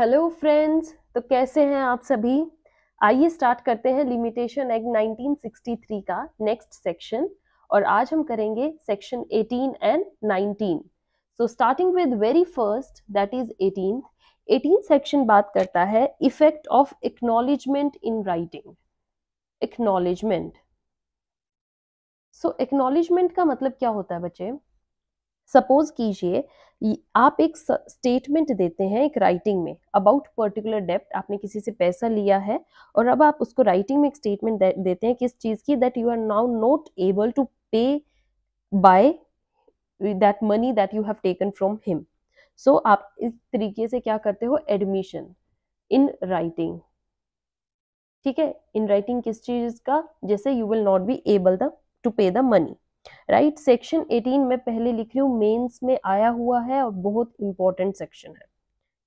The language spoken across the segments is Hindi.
हेलो फ्रेंड्स तो कैसे हैं आप सभी आइए स्टार्ट करते हैं लिमिटेशन एक्ट 1963 का नेक्स्ट सेक्शन और आज हम करेंगे section 18 and 19 so starting with very first that is 18 18 section बात करता है effect of acknowledgement in writing acknowledgement so acknowledgement का मतलब क्या होता है बच्चे सपोज कीजिए आप एक स्टेटमेंट देते हैं एक राइटिंग में अबाउट पर्टिकुलर डेप्ट आपने किसी से पैसा लिया है और अब आप उसको राइटिंग में एक स्टेटमेंट दे, देते हैं किस चीज़ की that you are now not able to pay by that money that you have taken from him so आप इस तरीके से क्या करते हो एडमिशन इन राइटिंग ठीक है इन राइटिंग किस चीज़ का जैसे you will not be able the to pay the money right section 18 में पहले लिख रही हूँ मेंस में आया हुआ है और बहुत इंपॉर्टेंट सेक्शन है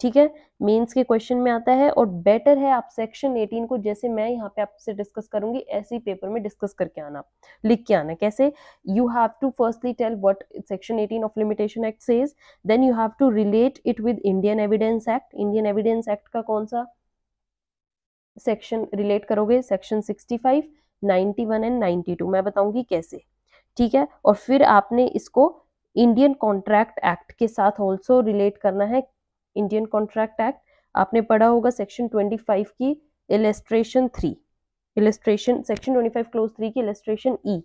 ठीक है मेंस के क्वेश्चन में आता है और बेटर है आप सेक्शन 18 को जैसे मैं यहाँ पे आपसे डिस्कस करूंगी ऐसे ही पेपर में डिस्कस करके आना लिख के आना कैसे you have to firstly tell what section 18 of limitation act says then you have to relate it with Indian evidence act Indian evidence act का कौन सा सेक्शन रिलेट करोगे सेक्शन सिक्सटी फाइव एंड 92 मैं बताऊंगी कैसे ठीक है और फिर आपने इसको इंडियन कॉन्ट्रैक्ट एक्ट के साथ ऑल्सो रिलेट करना है इंडियन कॉन्ट्रैक्ट एक्ट आपने पढ़ा होगा सेक्शन 25 की illustration three illustration section 25 clause three की इलेस्ट्रेशन ई e.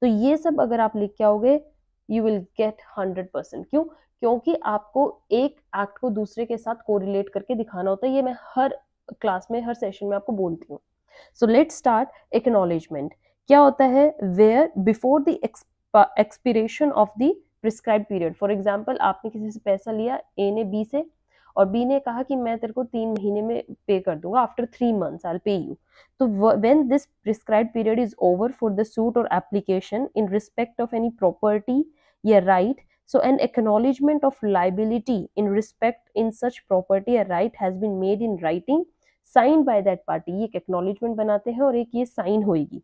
तो ये सब अगर आप लिख के आओगे you will get hundred percent क्यों क्योंकि आपको एक एक्ट को दूसरे के साथ कोरिलेट करके दिखाना होता है ये मैं हर क्लास में हर सेशन में आपको बोलती हूँ सो लेट स्टार्ट एक्नोलेजमेंट क्या होता है where before the expiration of the prescribe period for example आपने किसी से पैसा लिया ए ने बी से और बी ने कहा कि मैं तेरे को तीन महीने में पे कर दूंगा after three months I pay you तो when this prescribe period is over for the suit और application in respect of any property या right so an acknowledgement of liability in respect in such property या right has been made in writing sign by that party ये एक acknowledgement बनाते हैं और एक ये साइन होएगी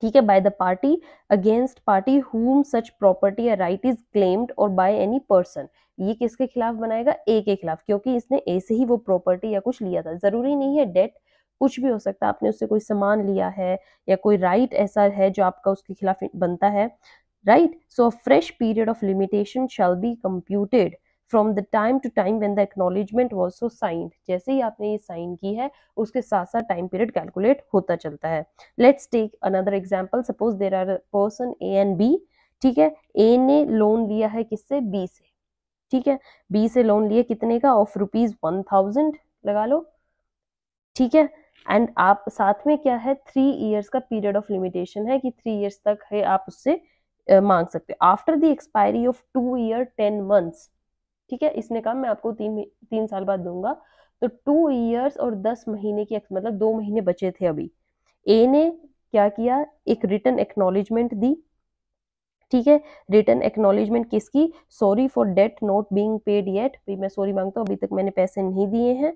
ठीक है by the party against party whom such property right is claimed और बाय एनी पर्सन ये किसके खिलाफ बनाएगा ए के खिलाफ क्योंकि इसने ए से ही वो प्रॉपर्टी या कुछ लिया था जरूरी नहीं है डेट कुछ भी हो सकता है आपने उससे कोई सामान लिया है या कोई राइट ऐसा है जो आपका उसके खिलाफ बनता है right so fresh period of limitation shall be computed from the time to time when the acknowledgement was so signed जैसे ही आपने ये साइन की है उसके साथ साथ टाइम पीरियड कैलकुलेट होता चलता है let's take another example suppose there are person A and B ठीक है ए ने लोन लिया है किससे बी से ठीक है बी से लोन लिया कितने का ऑफ रुपीज वन थाउजेंड लगा लो ठीक है एंड आप साथ में क्या है थ्री इयर्स का पीरियड ऑफ लिमिटेशन है कि थ्री इयर्स तक है आप उससे मांग सकते हो after the expiry of two year ten months ठीक है इसने कहा मैं आपको तीन तीन साल बाद दूंगा तो टू ईयर्स और दस महीने की मतलब दो महीने बचे थे अभी ए ने क्या किया एक रिटर्न एक्नॉलेजमेंट दी ठीक है रिटर्न एक्नोलेजमेंट किसकी sorry for debt not being paid yet भी मैं सॉरी मांगता हूँ अभी तक मैंने पैसे नहीं दिए हैं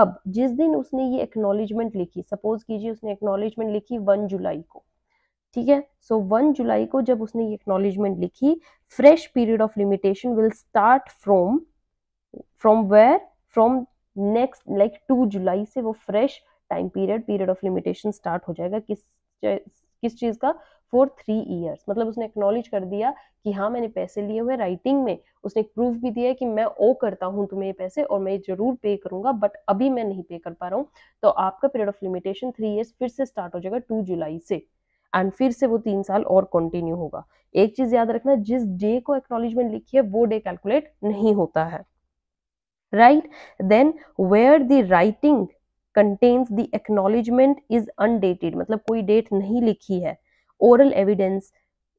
अब जिस दिन उसने ये एक्नोलेजमेंट लिखी सपोज कीजिए उसने एक्नोलेजमेंट लिखी वन जुलाई को ठीक है सो वन जुलाई को जब उसने ये एक्नोलेजमेंट लिखी fresh period of limitation will start from from where from next like two जुलाई से वो fresh time period period of limitation start हो जाएगा किस किस चीज़ का फॉर थ्री ईयर्स मतलब उसने एक्नोलेज कर दिया कि हाँ मैंने पैसे लिए हुए राइटिंग में उसने प्रूफ भी दिया है कि मैं ओ करता हूँ तुम्हें ये पैसे और मैं जरूर पे करूंगा बट अभी मैं नहीं पे कर पा रहा हूँ तो आपका period of limitation three years फिर से स्टार्ट हो जाएगा टू जुलाई से एंड फिर से वो तीन साल और कंटिन्यू होगा एक चीज याद रखना जिस डे को एक्नोलिजमेंट लिखी है वो डे कैलकुलेट नहीं होता है right then where the writing contains the acknowledgement is undated मतलब कोई डेट नहीं लिखी है oral evidence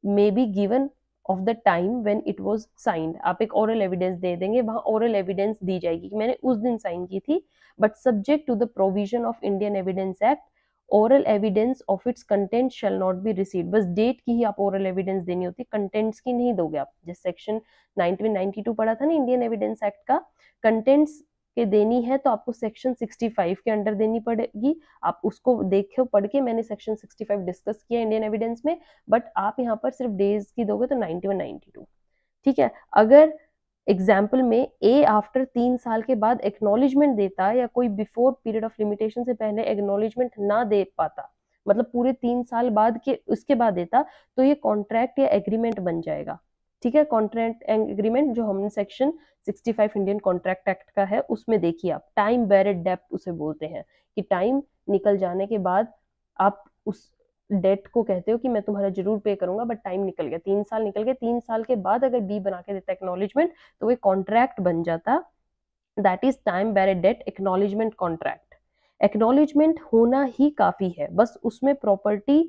may be given of the time when it was signed आप एक ओरल एविडेंस दे देंगे वहां ओरल एविडेंस दी जाएगी कि मैंने उस दिन साइन की थी but subject to the provision of Indian evidence act oral evidence of its content shall not be receive बस डेट की ही आप ओरल एविडेंस देनी होती है कंटेंट्स की नहीं दोगे आप जैसे सेक्शन नाइनटीन नाइनटी टू पढ़ा था ना इंडियन एविडेंस एक्ट का कंटेंट्स के देनी है तो आपको सेक्शन 65 के अंडर देनी पड़ेगी आप उसको देखो पढ़ के मैंने सेक्शन 65 डिस्कस किया इंडियन एविडेंस में बट आप यहाँ पर सिर्फ डेज की दोगे तो 91 92 ठीक है अगर एग्जाम्पल में ए आफ्टर तीन साल के बाद एक्नोलिजमेंट देता या कोई बिफोर पीरियड ऑफ लिमिटेशन से पहले एक्नोलिजमेंट ना दे पाता मतलब पूरे तीन साल बाद के उसके बाद देता तो ये कॉन्ट्रैक्ट या एग्रीमेंट बन जाएगा ठीक है कॉन्ट्रैक्ट एग्रीमेंट जो हमने सेक्शन 65 इंडियन कॉन्ट्रैक्ट एक्ट का है उसमें देखिए आप टाइम बैरिड डेप्थ उसे बोलते हैं कि टाइम निकल जाने के बाद आप उस डेट को कहते हो कि मैं तुम्हारा जरूर पे करूंगा बट टाइम निकल गया तीन साल निकल गए तीन साल के बाद अगर बी बना के देता एक्नॉलेजमेंट तो वो कॉन्ट्रैक्ट बन जाता that is time bar debt acknowledgement contract acknowledgement होना ही काफ़ी है बस उसमें प्रॉपर्टी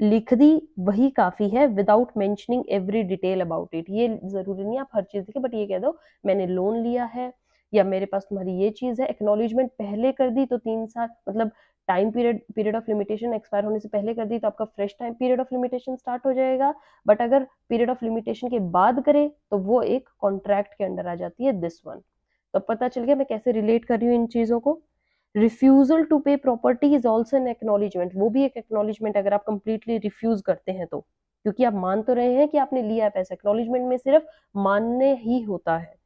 लिख दी वही काफ़ी है without mentioning every detail about it ये ज़रूरी नहीं आप हर चीज़ लिखे बट ये कह दो मैंने लोन लिया है या मेरे पास तुम्हारी ये चीज़ है एक्नोलिजमेंट पहले कर दी तो तीन साल मतलब time period period of limitation expire होने से पहले कर दी तो आपका fresh time period of limitation start हो जाएगा बट अगर पीरियड ऑफ लिमिटेशन के बाद करें तो वो एक कॉन्ट्रैक्ट के अंडर आ जाती है दिस वन तो पता चल गया मैं कैसे रिलेट कर रही हूँ इन चीज़ों को refusal to pay property is also an acknowledgement वो भी एक एक्नोलिजमेंट अगर आप कंप्लीटली रिफ्यूज करते हैं तो क्योंकि आप मान तो रहे हैं कि आपने लिया है पैसा एक्नोलिजमेंट में सिर्फ मानने ही होता है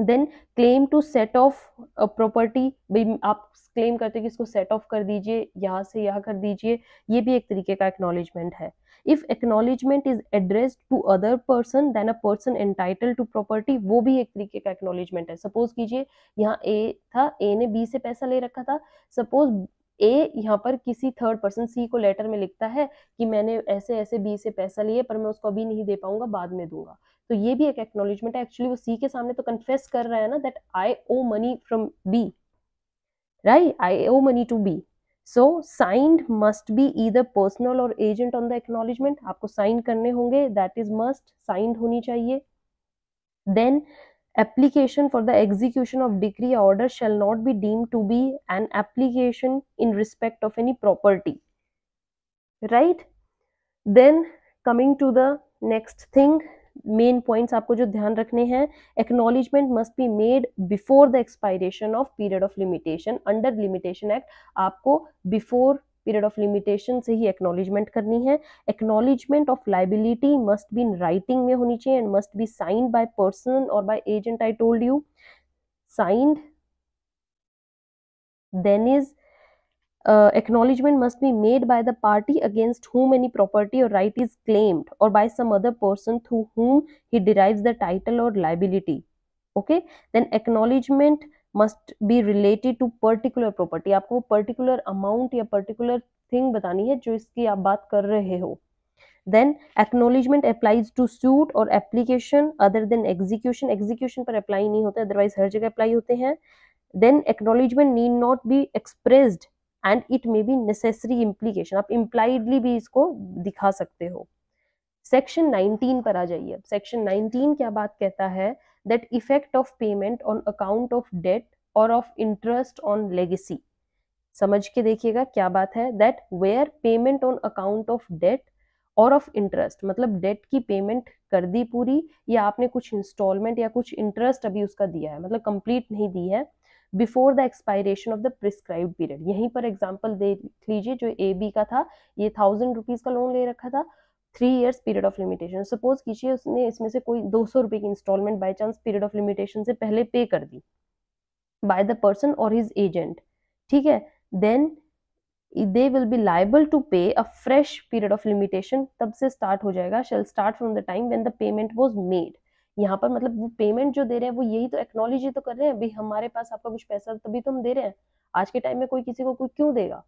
then claim to set off property भाई आप क्लेम करते कि इसको सेट ऑफ कर दीजिए यहाँ से यहाँ कर दीजिए ये भी एक तरीके का एक्नॉलेजमेंट है if acknowledgement is addressed to other person then a person entitle to property वो भी एक तरीके का एक्नॉलेजमेंट है सपोज कीजिए यहाँ ए था ए ने बी से पैसा ले रखा था सपोज ए यहाँ पर किसी थर्ड पर्सन सी को लेटर में लिखता है कि मैंने ऐसे ऐसे बी से पैसा लिए पर मैं उसको अभी नहीं दे पाऊंगा बाद में दूंगा तो ये भी एक एक्नोलेजमेंट है एक्चुअली वो सी के सामने तो कन्फेस कर रहा है ना that I owe money from B right I owe money to B so signed must be either personal और एजेंट ऑन द एक्नोलेजमेंट आपको साइन करने होंगे दैट इज मस्ट साइंड होनी चाहिए then application for the execution of decree order shall not be deemed to be an application in respect of any property right then coming to the next thing main points Apko jo ध्यान रखने हैं acknowledgement must be made before the expiration of period of limitation under limitation act Apko before period of limitation से ही एक्नोलिजमेंट करनी है acknowledgement of liability must be writing में होनी चाहिए and must be signed by person और by agent I told you signed then is acknowledgement must be made by the party against whom any property और राइट इज क्लेम्ड और by some other person through whom he derive the title और liability okay then acknowledgement must be related to particular property आपको पर्टिकुलर अमाउंट या पर्टिकुलर थिंग बतानी है जो इसकी आप बात कर रहे हो then acknowledgement applies to suit और application other than execution execution पर अप्लाई नहीं होते अदरवाइज हर जगह अप्लाई होते हैं then acknowledgement need not be expressed and it may be necessary implication आप इम्प्लाइडली भी इसको दिखा सकते हो सेक्शन 19 पर आ जाइए अब सेक्शन 19 क्या बात कहता है that effect of payment on account of debt or of interest on legacy समझ के देखिएगा क्या बात है that where payment on account of debt और ऑफ इंटरेस्ट मतलब डेट की पेमेंट कर दी पूरी या आपने कुछ इंस्टॉलमेंट या कुछ इंटरेस्ट अभी उसका दिया है मतलब कंप्लीट नहीं दी है before the expiration of the prescribe period यहीं पर एग्जाम्पल देख लीजिए जो ए बी का था ये थाउजेंड रुपीज़ का लोन ले रखा था three years period of limitation suppose कीजिए उसने इसमें से कोई दो सौ रुपए की instalment by chance period of limitation से पहले पे कर दी बाय द पर्सन और हिज एजेंट ठीक है then they will be liable to pay a fresh period of limitation तब से स्टार्ट हो जाएगा shall start from the time when the payment was made यहाँ पर मतलब वो पेमेंट जो दे रहे हैं वो यही तो एक्नोलॉजी तो कर रहे हैं भाई हमारे पास आपका कुछ पैसा तभी तो हम दे रहे हैं आज के टाइम में कोई किसी को कुछ क्यों देगा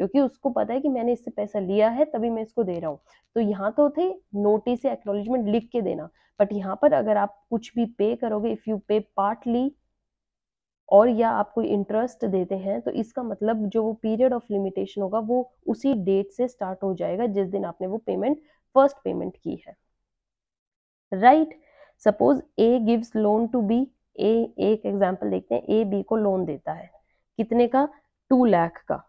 क्योंकि उसको पता है कि मैंने इससे पैसा लिया है तभी मैं इसको दे रहा हूँ तो यहाँ तो थे नोटिस या एक्नोलिजमेंट लिख के देना बट यहाँ पर अगर आप कुछ भी पे करोगे इफ़ यू पे पार्टली और या आप कोई इंटरेस्ट देते हैं तो इसका मतलब जो वो पीरियड ऑफ लिमिटेशन होगा वो उसी डेट से स्टार्ट हो जाएगा जिस दिन आपने वो पेमेंट फर्स्ट पेमेंट की है right suppose A gives loan to B A एक एग्जाम्पल देखते हैं ए बी को लोन देता है कितने का टू लाख का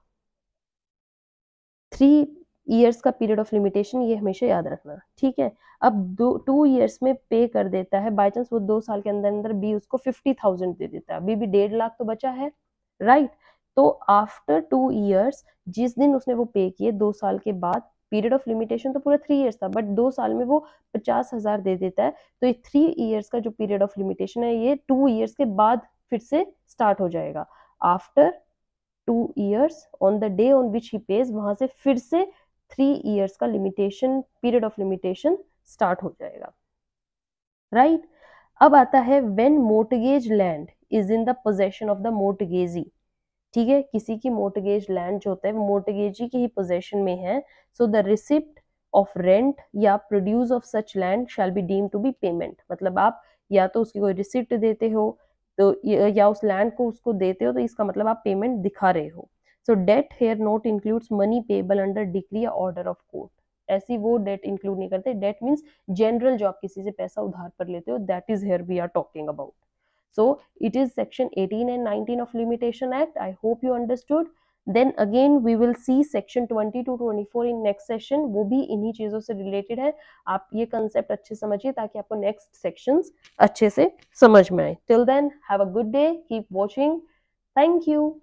थ्री ईयर्स का पीरियड ऑफ लिमिटेशन ये हमेशा याद रखना ठीक है अब दो टू ईयर्स में पे कर देता है बाई चांस वो दो साल के अंदर अंदर बी उसको फिफ्टी थाउजेंड दे देता है अभी भी डेढ़ लाख तो बचा है राइट तो आफ्टर टू ईयर्स जिस दिन उसने वो पे किए दो साल के बाद पीरियड ऑफ लिमिटेशन तो पूरा थ्री ईयर्स था बट दो साल में वो पचास हज़ार दे देता है तो ये थ्री ईयर्स का जो पीरियड ऑफ लिमिटेशन है ये टू ईयर्स के बाद फिर से स्टार्ट हो जाएगा after two years on the day on which he pays वहां से फिर से थ्री ईयर्स का limitation period of limitation start हो जाएगा राइट right? अब आता है when mortgage land is in the possession of the mortgagee ठीक है किसी की मोटगेज लैंड जो होता है वो मोटगेजी की ही पोजेशन में है so the receipt of rent या produce of such land shall be deem to be payment मतलब आप या तो उसकी कोई रिसिप्ट देते हो तो या उस लैंड को उसको देते हो तो इसका मतलब आप पेमेंट दिखा रहे हो so debt here not includes money payable under decree या ऑर्डर ऑफ कोर्ट ऐसी वो डेट इंक्लूड नहीं करते डेट मीन्स जनरल जो आप किसी से पैसा उधार पर लेते हो that is here we are talking about so it is section 18 and 19 of limitation act I hope you understood then again we will see section twenty two twenty four in next session वो भी इन्हीं चीज़ों से रिलेटेड है आप ये कंसेप्ट अच्छे समझिए ताकि आपको नेक्स्ट सेक्शन अच्छे से समझ में आए till then have a good day keep watching thank you